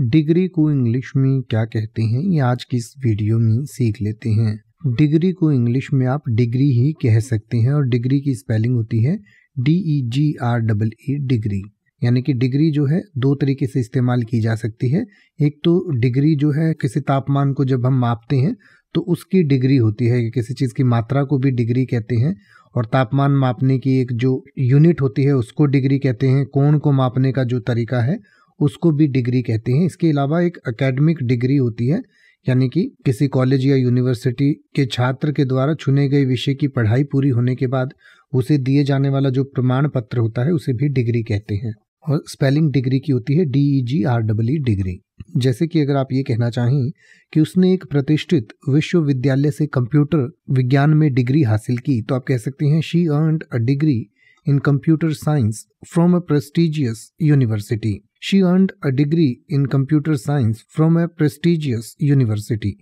Degree को English में क्या कहते हैं ये आज की इस वीडियो में सीख लेते हैं डिग्री को इंग्लिश में आप डिग्री ही कह सकते हैं और डिग्री की स्पेलिंग होती है D E G R double E degree यानी कि डिग्री जो है दो तरीके से इस्तेमाल की जा सकती है एक तो डिग्री जो है किसी तापमान को जब हम मापते हैं तो उसकी डिग्री होती है किसी चीज़ की मात्रा को भी डिग्री कहते हैं और तापमान मापने की एक जो यूनिट होती है उसको डिग्री कहते हैं कोण को मापने का जो तरीका है उसको भी डिग्री कहते हैं इसके अलावा एक एकेडमिक डिग्री होती है यानी कि किसी कॉलेज या यूनिवर्सिटी के छात्र के द्वारा चुने गए विषय की पढ़ाई पूरी होने के बाद उसे दिए जाने वाला जो प्रमाण पत्र होता है उसे भी डिग्री कहते हैं और स्पेलिंग डिग्री की होती है D E G R W degree जैसे कि अगर आप ये कहना चाहें कि उसने एक प्रतिष्ठित विश्वविद्यालय से कंप्यूटर विज्ञान में डिग्री हासिल की तो आप कह सकते हैं she earn a degree in computer science from a prestigious university She earned a degree in computer science from a prestigious university.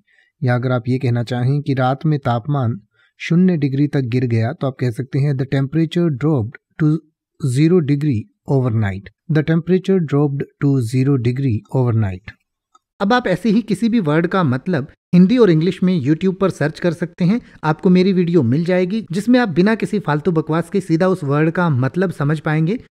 या अगर आप ये कहना चाहें कि रात में तापमान शून्य डिग्री तक गिर गया तो आप कह सकते हैं the temperature dropped to zero degree overnight the temperature dropped to zero degree overnight अब आप ऐसे ही किसी भी वर्ड का मतलब हिंदी और इंग्लिश में यूट्यूब पर सर्च कर सकते हैं आपको मेरी वीडियो मिल जाएगी जिसमें आप बिना किसी फालतू बकवास के सीधा उस वर्ड का मतलब समझ पाएंगे